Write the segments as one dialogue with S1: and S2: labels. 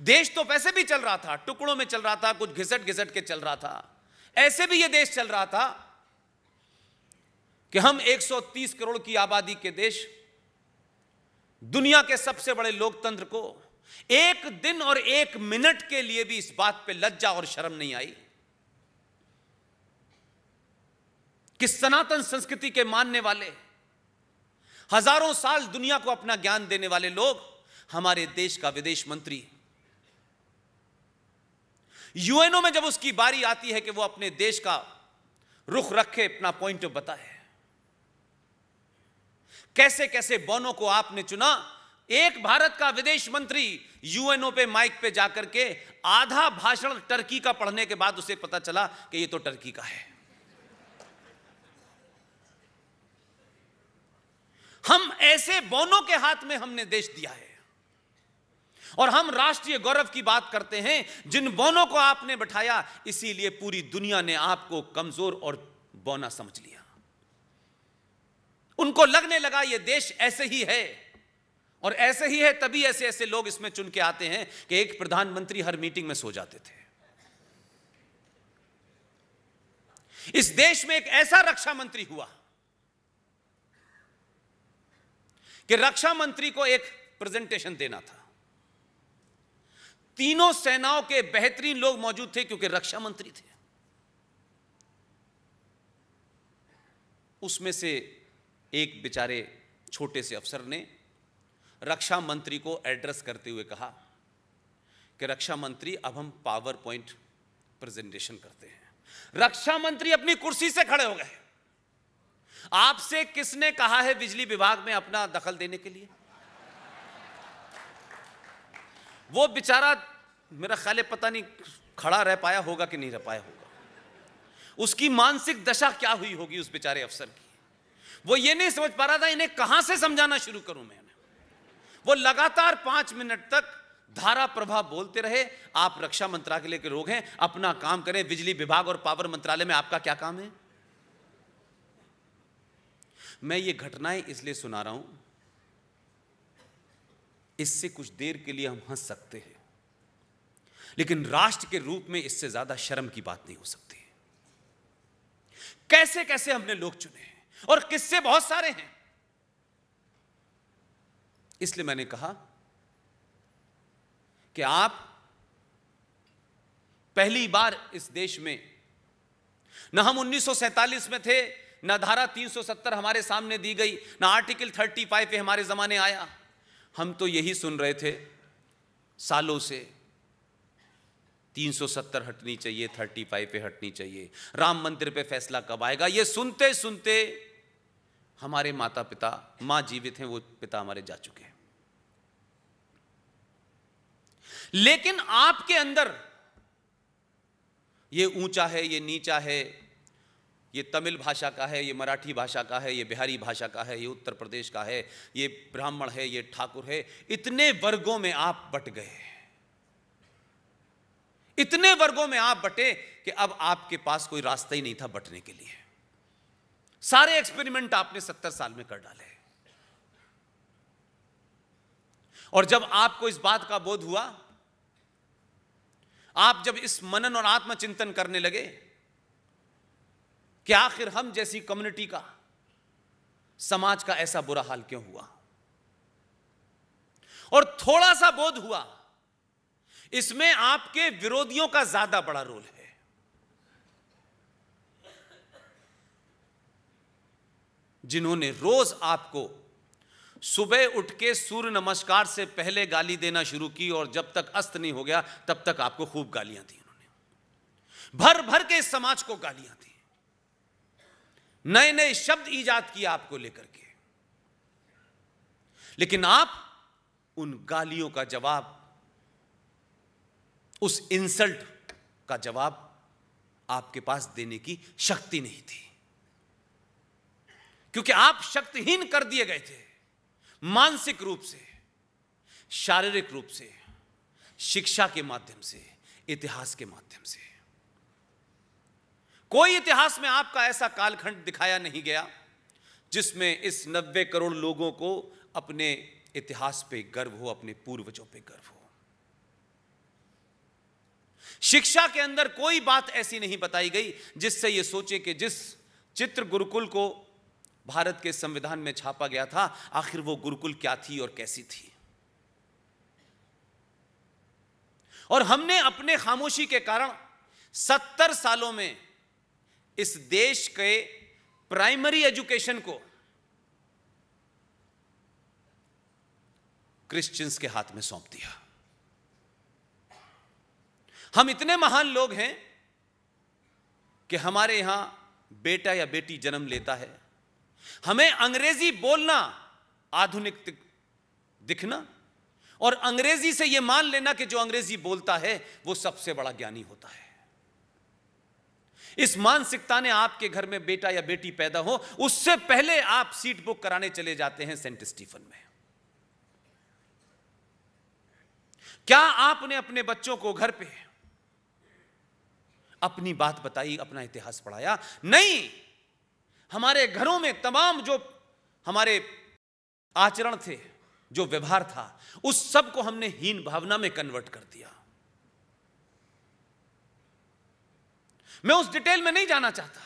S1: देश तो वैसे भी चल रहा था टुकड़ों में चल रहा था कुछ घिसट घिसट के चल रहा था ऐसे भी यह देश चल रहा था कि हम 130 करोड़ की आबादी के देश दुनिया के सबसे बड़े लोकतंत्र को एक दिन और एक मिनट के लिए भी इस बात पे लज्जा और शर्म नहीं आई कि सनातन संस्कृति के मानने वाले हजारों साल दुनिया को अपना ज्ञान देने वाले लोग हमारे देश का विदेश मंत्री यूएनओ में जब उसकी बारी आती है कि वो अपने देश का रुख रखे अपना पॉइंट ऑफ बताए कैसे कैसे बोनो को आपने चुना एक भारत का विदेश मंत्री यूएनओ पे माइक पे जाकर के आधा भाषण टर्की का पढ़ने के बाद उसे पता चला कि ये तो टर्की का है हम ऐसे बोनो के हाथ में हमने देश दिया है और हम राष्ट्रीय गौरव की बात करते हैं जिन बौनों को आपने बैठाया इसीलिए पूरी दुनिया ने आपको कमजोर और बौना समझ लिया उनको लगने लगा यह देश ऐसे ही है और ऐसे ही है तभी ऐसे ऐसे लोग इसमें चुन के आते हैं कि एक प्रधानमंत्री हर मीटिंग में सो जाते थे इस देश में एक ऐसा रक्षा मंत्री हुआ कि रक्षा मंत्री को एक प्रेजेंटेशन देना था तीनों सेनाओं के बेहतरीन लोग मौजूद थे क्योंकि रक्षा मंत्री थे उसमें से एक बेचारे छोटे से अफसर ने रक्षा मंत्री को एड्रेस करते हुए कहा कि रक्षा मंत्री अब हम पावर पॉइंट प्रेजेंटेशन करते हैं रक्षा मंत्री अपनी कुर्सी से खड़े हो गए आपसे किसने कहा है बिजली विभाग में अपना दखल देने के लिए वो बेचारा मेरा ख्याल पता नहीं खड़ा रह पाया होगा कि नहीं रह पाया होगा उसकी मानसिक दशा क्या हुई होगी उस बेचारे अफसर की वो ये नहीं समझ पा रहा था इन्हें कहां से समझाना शुरू करूं मैं वो लगातार पांच मिनट तक धारा प्रभाव बोलते रहे आप रक्षा मंत्रालय के लोग हैं अपना काम करें बिजली विभाग और पावर मंत्रालय में आपका क्या काम है मैं ये घटनाएं इसलिए सुना रहा हूं इससे कुछ देर के लिए हम हंस सकते हैं लेकिन राष्ट्र के रूप में इससे ज्यादा शर्म की बात नहीं हो सकती कैसे कैसे हमने लोग चुने हैं और किससे बहुत सारे हैं इसलिए मैंने कहा कि आप पहली बार इस देश में न हम 1947 में थे न धारा 370 हमारे सामने दी गई न आर्टिकल 35 पे हमारे जमाने आया हम तो यही सुन रहे थे सालों से 370 हटनी चाहिए 35 पे हटनी चाहिए राम मंदिर पे फैसला कब आएगा ये सुनते सुनते हमारे माता पिता मां जीवित हैं वो पिता हमारे जा चुके हैं लेकिन आपके अंदर ये ऊंचा है ये नीचा है ये तमिल भाषा का है ये मराठी भाषा का है ये बिहारी भाषा का है ये उत्तर प्रदेश का है ये ब्राह्मण है ये ठाकुर है इतने वर्गों में आप बट गए इतने वर्गों में आप बटे कि अब आपके पास कोई रास्ता ही नहीं था बटने के लिए सारे एक्सपेरिमेंट आपने सत्तर साल में कर डाले और जब आपको इस बात का बोध हुआ आप जब इस मनन और आत्मचिंतन करने लगे कि आखिर हम जैसी कम्युनिटी का समाज का ऐसा बुरा हाल क्यों हुआ और थोड़ा सा बोध हुआ इसमें आपके विरोधियों का ज्यादा बड़ा रोल है जिन्होंने रोज आपको सुबह उठ के सूर्य नमस्कार से पहले गाली देना शुरू की और जब तक अस्त नहीं हो गया तब तक आपको खूब गालियां दी उन्होंने भर भर के समाज को गालियां दी नए नए शब्द ईजाद किए आपको लेकर के लेकिन आप उन गालियों का जवाब उस इंसल्ट का जवाब आपके पास देने की शक्ति नहीं थी क्योंकि आप शक्तिहीन कर दिए गए थे मानसिक रूप से शारीरिक रूप से शिक्षा के माध्यम से इतिहास के माध्यम से कोई इतिहास में आपका ऐसा कालखंड दिखाया नहीं गया जिसमें इस नब्बे करोड़ लोगों को अपने इतिहास पे गर्व हो अपने पूर्वजों पे गर्व हो शिक्षा के अंदर कोई बात ऐसी नहीं बताई गई जिससे यह सोचे कि जिस चित्र गुरुकुल को भारत के संविधान में छापा गया था आखिर वो गुरुकुल क्या थी और कैसी थी और हमने अपने खामोशी के कारण सत्तर सालों में इस देश के प्राइमरी एजुकेशन को क्रिश्चियंस के हाथ में सौंप दिया हम इतने महान लोग हैं कि हमारे यहां बेटा या बेटी जन्म लेता है हमें अंग्रेजी बोलना आधुनिक दिखना और अंग्रेजी से यह मान लेना कि जो अंग्रेजी बोलता है वो सबसे बड़ा ज्ञानी होता है इस मानसिकता ने आपके घर में बेटा या बेटी पैदा हो उससे पहले आप सीट बुक कराने चले जाते हैं सेंट स्टीफन में क्या आपने अपने बच्चों को घर पे अपनी बात बताई अपना इतिहास पढ़ाया नहीं हमारे घरों में तमाम जो हमारे आचरण थे जो व्यवहार था उस सब को हमने हीन भावना में कन्वर्ट कर दिया मैं उस डिटेल में नहीं जाना चाहता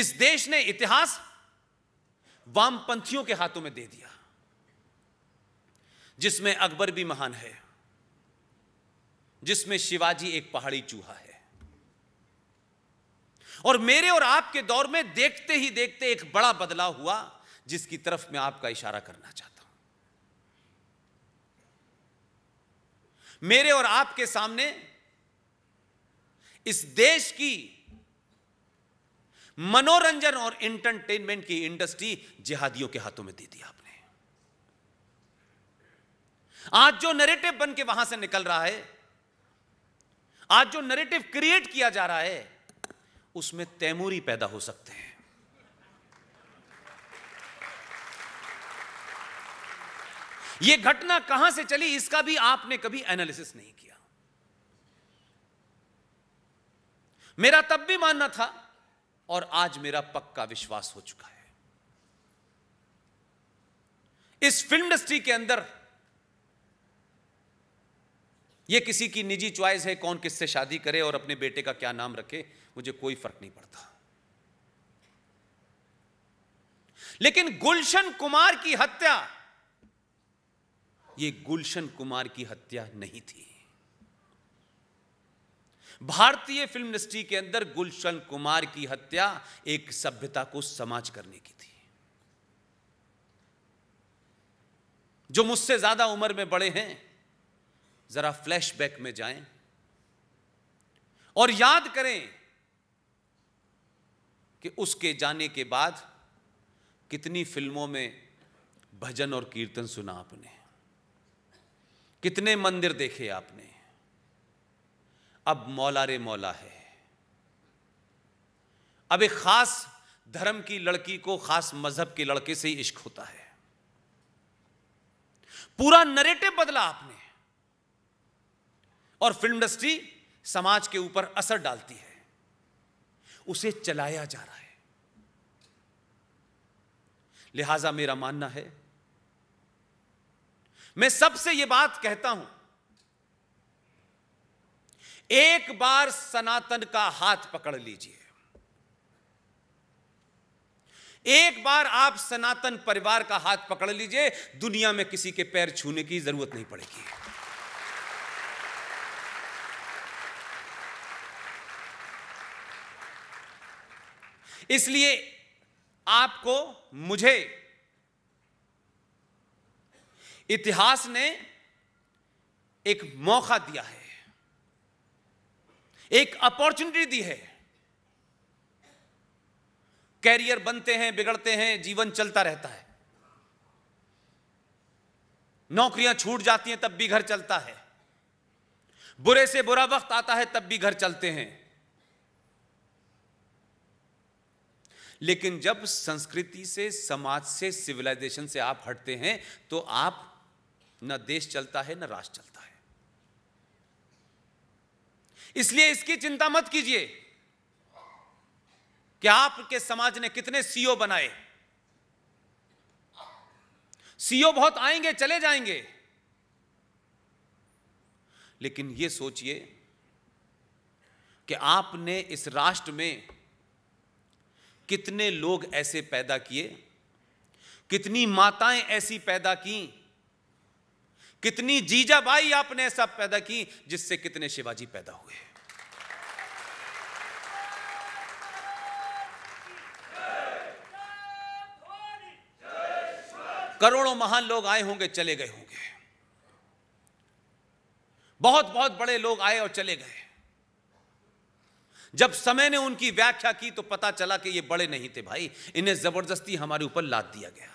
S1: इस देश ने इतिहास वामपंथियों के हाथों में दे दिया जिसमें अकबर भी महान है जिसमें शिवाजी एक पहाड़ी चूहा है और मेरे और आपके दौर में देखते ही देखते एक बड़ा बदलाव हुआ जिसकी तरफ मैं आपका इशारा करना चाहता हूं मेरे और आपके सामने इस देश की मनोरंजन और एंटरटेनमेंट की इंडस्ट्री जिहादियों के हाथों में दे दी आपने आज जो नैरेटिव बन के वहां से निकल रहा है आज जो नैरेटिव क्रिएट किया जा रहा है उसमें तैमूरी पैदा हो सकते हैं यह घटना कहां से चली इसका भी आपने कभी एनालिसिस नहीं किया मेरा तब भी मानना था और आज मेरा पक्का विश्वास हो चुका है इस फिल्म इंडस्ट्री के अंदर यह किसी की निजी च्वाइस है कौन किससे शादी करे और अपने बेटे का क्या नाम रखे मुझे कोई फर्क नहीं पड़ता लेकिन गुलशन कुमार की हत्या ये गुलशन कुमार की हत्या नहीं थी भारतीय फिल्म इंडस्ट्री के अंदर गुलशन कुमार की हत्या एक सभ्यता को समाज करने की थी जो मुझसे ज्यादा उम्र में बड़े हैं जरा फ्लैशबैक में जाएं और याद करें कि उसके जाने के बाद कितनी फिल्मों में भजन और कीर्तन सुना आपने कितने मंदिर देखे आपने अब मौला रे मौला है अब एक खास धर्म की लड़की को खास मजहब के लड़के से ही इश्क होता है पूरा नरेटिव बदला आपने और फिल्म इंडस्ट्री समाज के ऊपर असर डालती है उसे चलाया जा रहा है लिहाजा मेरा मानना है मैं सबसे यह बात कहता हूं एक बार सनातन का हाथ पकड़ लीजिए एक बार आप सनातन परिवार का हाथ पकड़ लीजिए दुनिया में किसी के पैर छूने की जरूरत नहीं पड़ेगी इसलिए आपको मुझे इतिहास ने एक मौका दिया है एक अपॉर्चुनिटी दी है कैरियर बनते हैं बिगड़ते हैं जीवन चलता रहता है नौकरियां छूट जाती हैं तब भी घर चलता है बुरे से बुरा वक्त आता है तब भी घर चलते हैं लेकिन जब संस्कृति से समाज से सिविलाइजेशन से आप हटते हैं तो आप न देश चलता है न राष्ट्र चलता है इसलिए इसकी चिंता मत कीजिए कि आपके समाज ने कितने सीईओ बनाए सीईओ बहुत आएंगे चले जाएंगे लेकिन यह सोचिए कि आपने इस राष्ट्र में कितने लोग ऐसे पैदा किए कितनी माताएं ऐसी पैदा की कितनी जीजाबाई आपने सब पैदा की जिससे कितने शिवाजी पैदा हुए करोड़ों महान लोग आए होंगे चले गए होंगे बहुत बहुत बड़े लोग आए और चले गए जब समय ने उनकी व्याख्या की तो पता चला कि ये बड़े नहीं थे भाई इन्हें जबरदस्ती हमारे ऊपर लाद दिया गया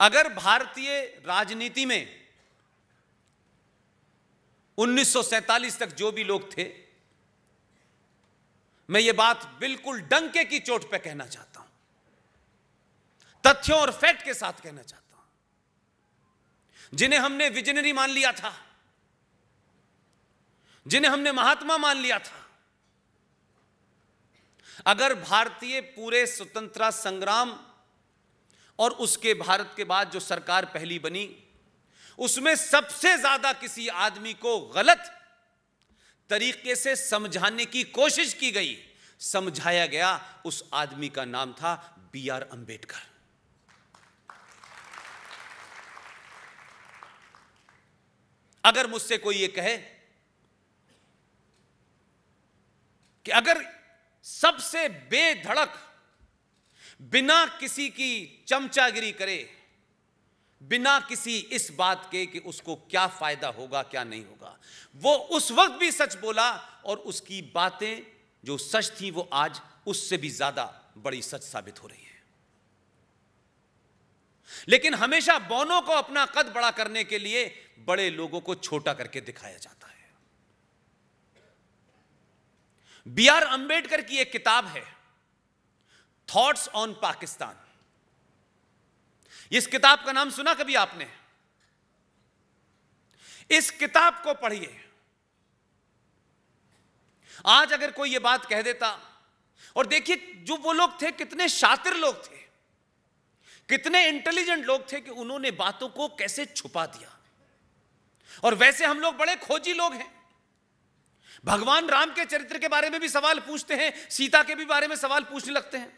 S1: अगर भारतीय राजनीति में 1947 तक जो भी लोग थे मैं ये बात बिल्कुल डंके की चोट पे कहना चाहता हूं तथ्यों और फैक्ट के साथ कहना चाहता हूं जिन्हें हमने विजनरी मान लिया था जिन्हें हमने महात्मा मान लिया था अगर भारतीय पूरे स्वतंत्रता संग्राम और उसके भारत के बाद जो सरकार पहली बनी उसमें सबसे ज्यादा किसी आदमी को गलत तरीके से समझाने की कोशिश की गई समझाया गया उस आदमी का नाम था बी आर अंबेडकर अगर मुझसे कोई ये कहे कि अगर सबसे बेधड़क बिना किसी की चमचागिरी करे बिना किसी इस बात के कि उसको क्या फायदा होगा क्या नहीं होगा वो उस वक्त भी सच बोला और उसकी बातें जो सच थी वो आज उससे भी ज्यादा बड़ी सच साबित हो रही है लेकिन हमेशा बौनों को अपना कद बड़ा करने के लिए बड़े लोगों को छोटा करके दिखाया जाता है बी आर अंबेडकर की एक किताब है थॉट्स ऑन पाकिस्तान इस किताब का नाम सुना कभी आपने इस किताब को पढ़िए आज अगर कोई यह बात कह देता और देखिए जो वो लोग थे कितने शातिर लोग थे कितने इंटेलिजेंट लोग थे कि उन्होंने बातों को कैसे छुपा दिया और वैसे हम लोग बड़े खोजी लोग हैं भगवान राम के चरित्र के बारे में भी सवाल पूछते हैं सीता के भी बारे में सवाल पूछने लगते हैं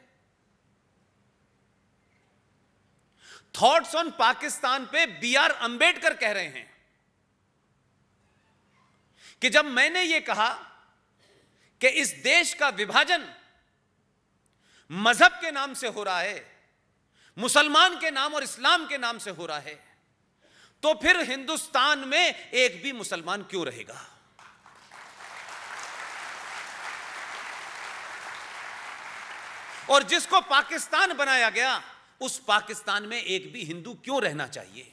S1: थॉट्स ऑन पाकिस्तान पे बी आर अंबेडकर कह रहे हैं कि जब मैंने ये कहा कि इस देश का विभाजन मजहब के नाम से हो रहा है मुसलमान के नाम और इस्लाम के नाम से हो रहा है तो फिर हिंदुस्तान में एक भी मुसलमान क्यों रहेगा और जिसको पाकिस्तान बनाया गया उस पाकिस्तान में एक भी हिंदू क्यों रहना चाहिए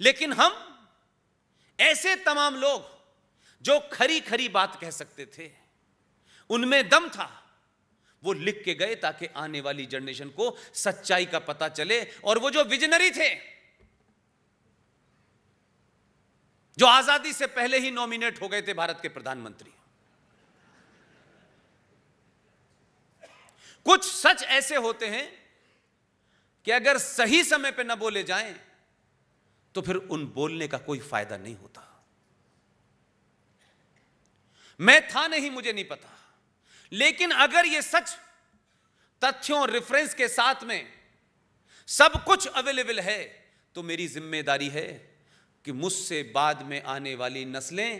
S1: लेकिन हम ऐसे तमाम लोग जो खरी खरी बात कह सकते थे उनमें दम था वो लिख के गए ताकि आने वाली जनरेशन को सच्चाई का पता चले और वो जो विजनरी थे जो आजादी से पहले ही नॉमिनेट हो गए थे भारत के प्रधानमंत्री कुछ सच ऐसे होते हैं कि अगर सही समय पे न बोले जाएं तो फिर उन बोलने का कोई फायदा नहीं होता मैं था नहीं मुझे नहीं पता लेकिन अगर यह सच तथ्यों और रेफरेंस के साथ में सब कुछ अवेलेबल है तो मेरी जिम्मेदारी है कि मुझसे बाद में आने वाली नस्लें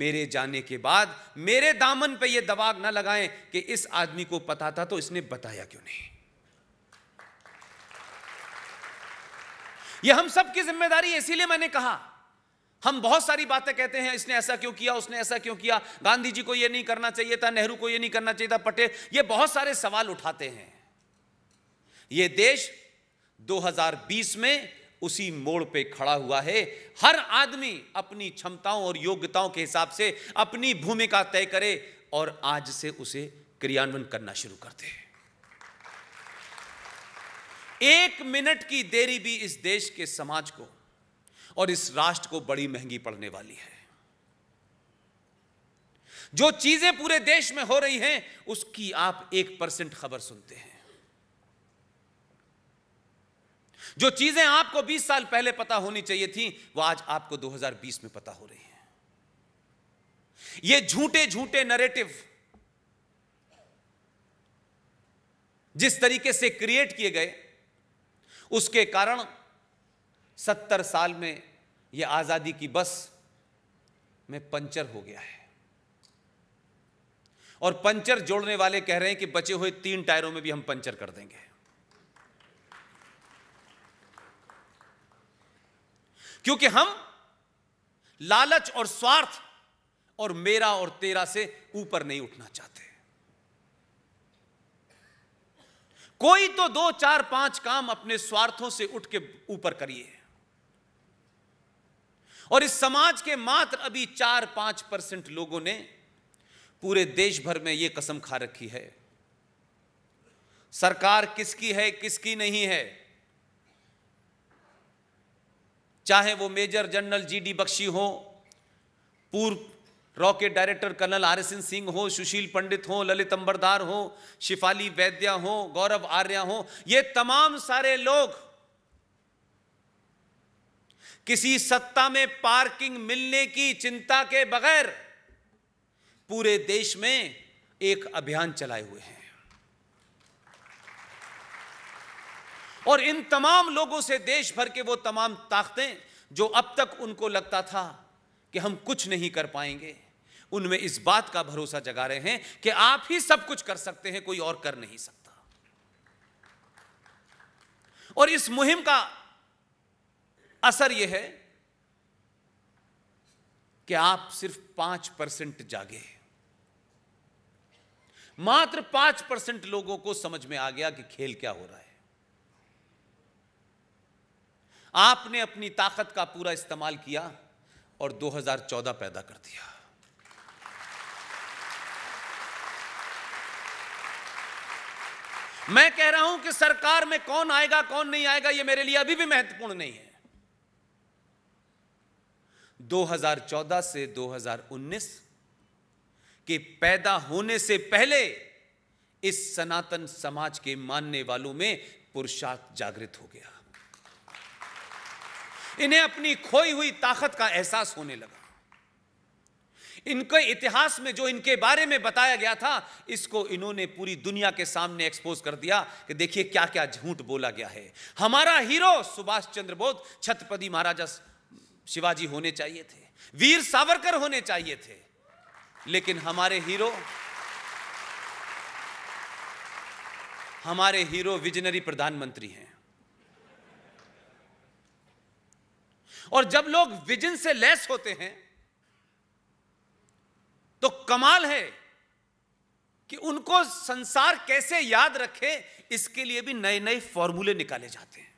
S1: मेरे जाने के बाद मेरे दामन पे ये दबाव ना लगाएं कि इस आदमी को पता था तो इसने बताया क्यों नहीं ये हम सब की जिम्मेदारी है इसीलिए मैंने कहा हम बहुत सारी बातें कहते हैं इसने ऐसा क्यों किया उसने ऐसा क्यों किया गांधी जी को यह नहीं करना चाहिए था नेहरू को यह नहीं करना चाहिए था पटेल ये बहुत सारे सवाल उठाते हैं ये देश 2020 में उसी मोड़ पे खड़ा हुआ है हर आदमी अपनी क्षमताओं और योग्यताओं के हिसाब से अपनी भूमिका तय करे और आज से उसे क्रियान्वयन करना शुरू कर दे एक मिनट की देरी भी इस देश के समाज को और इस राष्ट्र को बड़ी महंगी पड़ने वाली है जो चीजें पूरे देश में हो रही हैं उसकी आप एक परसेंट खबर सुनते हैं जो चीजें आपको 20 साल पहले पता होनी चाहिए थी वो आज आपको 2020 में पता हो रही है ये झूठे झूठे नरेटिव जिस तरीके से क्रिएट किए गए उसके कारण सत्तर साल में यह आजादी की बस में पंचर हो गया है और पंचर जोड़ने वाले कह रहे हैं कि बचे हुए तीन टायरों में भी हम पंचर कर देंगे क्योंकि हम लालच और स्वार्थ और मेरा और तेरा से ऊपर नहीं उठना चाहते कोई तो दो चार पांच काम अपने स्वार्थों से उठ के ऊपर करिए और इस समाज के मात्र अभी चार पांच परसेंट लोगों ने पूरे देश भर में यह कसम खा रखी है सरकार किसकी है किसकी नहीं है चाहे वो major general G D Bakshi हो पूर्व rocket director colonel R S N Singh हो सुशील पंडित हो ललित अंबरदार हो शिफाली वैद्या हो गौरव आर्या हो ये तमाम सारे लोग किसी सत्ता में पार्किंग मिलने की चिंता के बगैर पूरे देश में एक अभियान चलाए हुए हैं और इन तमाम लोगों से देश भर के वो तमाम ताकतें जो अब तक उनको लगता था कि हम कुछ नहीं कर पाएंगे उनमें इस बात का भरोसा जगा रहे हैं कि आप ही सब कुछ कर सकते हैं कोई और कर नहीं सकता और इस मुहिम का असर यह है कि आप सिर्फ पांच परसेंट जागे मात्र पांच परसेंट लोगों को समझ में आ गया कि खेल क्या हो रहा है आपने अपनी ताकत का पूरा इस्तेमाल किया और 2014 पैदा कर दिया मैं कह रहा हूं कि सरकार में कौन आएगा कौन नहीं आएगा यह मेरे लिए अभी भी महत्वपूर्ण नहीं है 2014 से 2019 के पैदा होने से पहले इस सनातन समाज के मानने वालों में पुरुषार्थ जागृत हो गया इन्हें अपनी खोई हुई ताकत का एहसास होने लगा इनके इतिहास में जो इनके बारे में बताया गया था इसको इन्होंने पूरी दुनिया के सामने एक्सपोज कर दिया कि देखिए क्या क्या झूठ बोला गया है हमारा हीरो सुभाष चंद्र बोस छत्रपति महाराजा शिवाजी होने चाहिए थे वीर सावरकर होने चाहिए थे लेकिन हमारे हीरो हमारे हीरो विजनरी प्रधानमंत्री हैं और जब लोग विजन से लेस होते हैं तो कमाल है कि उनको संसार कैसे याद रखे इसके लिए भी नए नए फॉर्मूले निकाले जाते हैं